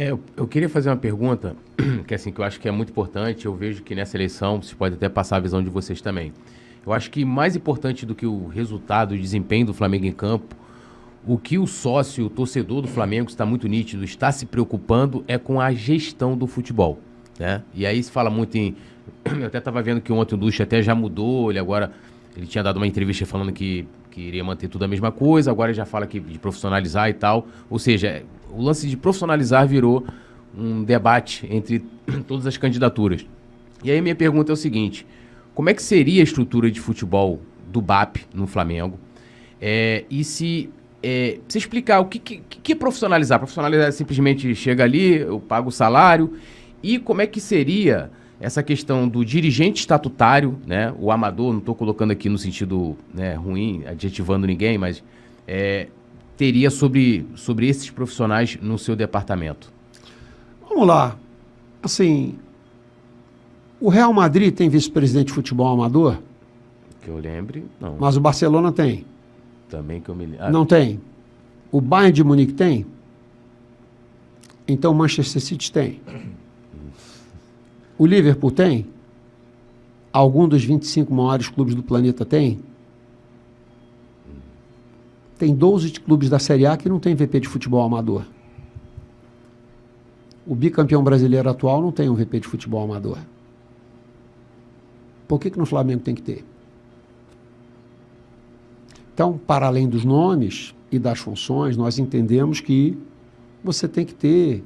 É, eu, eu, queria fazer uma pergunta que assim que eu acho que é muito importante. Eu vejo que nessa eleição se pode até passar a visão de vocês também. Eu acho que mais importante do que o resultado, o desempenho do Flamengo em campo, o que o sócio, o torcedor do Flamengo está muito nítido, está se preocupando é com a gestão do futebol, né? E aí se fala muito em, eu até estava vendo que ontem o Ducha até já mudou, ele agora ele tinha dado uma entrevista falando que, que iria manter tudo a mesma coisa, agora já fala que de profissionalizar e tal. Ou seja, o lance de profissionalizar virou um debate entre todas as candidaturas. E aí minha pergunta é o seguinte: como é que seria a estrutura de futebol do BAP no Flamengo? É, e se é, explicar o que, que, que, é profissionalizar? Profissionalizar simplesmente chega ali, eu pago o salário. E como é que seria essa questão do dirigente estatutário, né? O amador, não estou colocando aqui no sentido né, ruim, adjetivando ninguém, mas é, teria sobre, sobre esses profissionais no seu departamento? Vamos lá. Assim, o Real Madrid tem vice-presidente de futebol amador? Que eu lembre, não. Mas o Barcelona tem. Também que eu me lembro. Ah, não tem. O Bayern de Munique tem? Então o Manchester City tem. O Liverpool tem? Algum dos 25 maiores clubes do planeta tem? Tem 12 clubes da Série A que não tem VP de futebol amador. O bicampeão brasileiro atual não tem um VP de futebol amador. Por que, que no Flamengo tem que ter? Então, para além dos nomes e das funções, nós entendemos que você tem que ter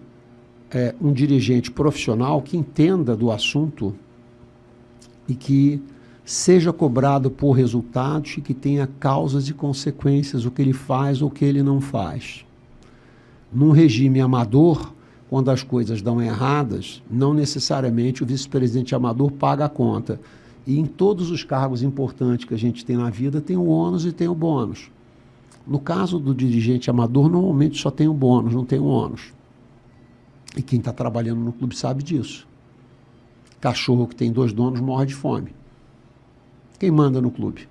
é, um dirigente profissional que entenda do assunto e que seja cobrado por resultados e que tenha causas e consequências, o que ele faz ou o que ele não faz. Num regime amador, quando as coisas dão erradas, não necessariamente o vice-presidente amador paga a conta. E em todos os cargos importantes que a gente tem na vida, tem o ônus e tem o bônus. No caso do dirigente amador, normalmente só tem o bônus, não tem o ônus. E quem está trabalhando no clube sabe disso. Cachorro que tem dois donos morre de fome. Quem manda no clube?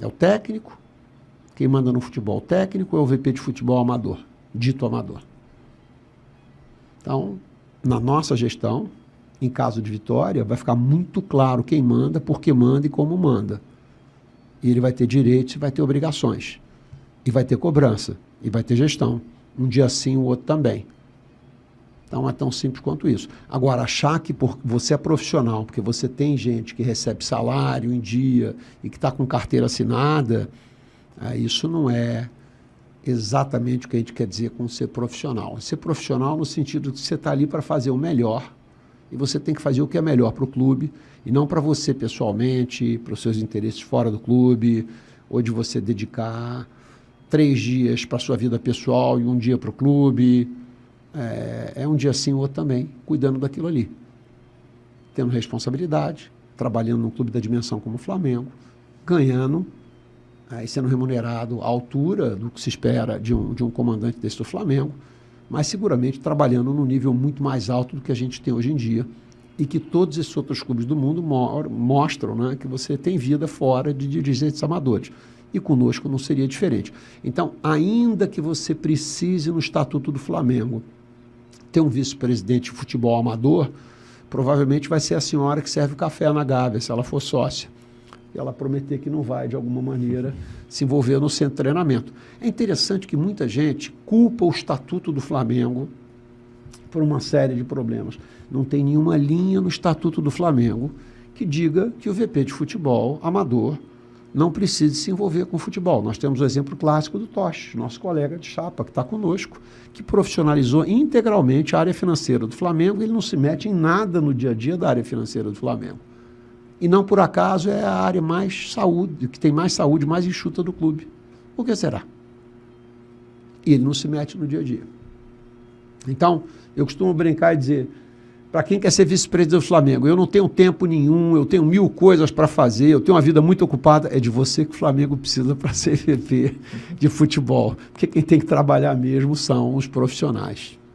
É o técnico. Quem manda no futebol técnico é o VP de futebol amador, dito amador. Então, na nossa gestão, em caso de vitória, vai ficar muito claro quem manda, por que manda e como manda. E ele vai ter direitos e vai ter obrigações. E vai ter cobrança. E vai ter gestão. Um dia sim, o outro também. Então é tão simples quanto isso. Agora, achar que por, você é profissional, porque você tem gente que recebe salário em dia e que está com carteira assinada, é, isso não é exatamente o que a gente quer dizer com ser profissional. Ser profissional no sentido de você estar tá ali para fazer o melhor e você tem que fazer o que é melhor para o clube e não para você pessoalmente, para os seus interesses fora do clube, ou de você dedicar três dias para sua vida pessoal e um dia para o clube é, é um dia sim, outro também, cuidando daquilo ali. Tendo responsabilidade, trabalhando num clube da dimensão como o Flamengo, ganhando aí é, sendo remunerado à altura do que se espera de um, de um comandante desse do Flamengo, mas seguramente trabalhando num nível muito mais alto do que a gente tem hoje em dia e que todos esses outros clubes do mundo mostram né, que você tem vida fora de dirigentes amadores. E conosco não seria diferente. Então, ainda que você precise no Estatuto do Flamengo ter um vice-presidente de futebol amador, provavelmente vai ser a senhora que serve o café na Gávea, se ela for sócia. E ela prometer que não vai, de alguma maneira, se envolver no centro de treinamento. É interessante que muita gente culpa o Estatuto do Flamengo por uma série de problemas. Não tem nenhuma linha no Estatuto do Flamengo que diga que o VP de futebol amador não precise se envolver com futebol. Nós temos o exemplo clássico do Tosh, nosso colega de chapa, que está conosco, que profissionalizou integralmente a área financeira do Flamengo. Ele não se mete em nada no dia a dia da área financeira do Flamengo. E não por acaso é a área mais saúde, que tem mais saúde, mais enxuta do clube. Por que será? E ele não se mete no dia a dia. Então, eu costumo brincar e dizer: para quem quer ser vice-presidente do Flamengo. Eu não tenho tempo nenhum, eu tenho mil coisas para fazer, eu tenho uma vida muito ocupada. É de você que o Flamengo precisa para ser VP de futebol. Porque quem tem que trabalhar mesmo são os profissionais.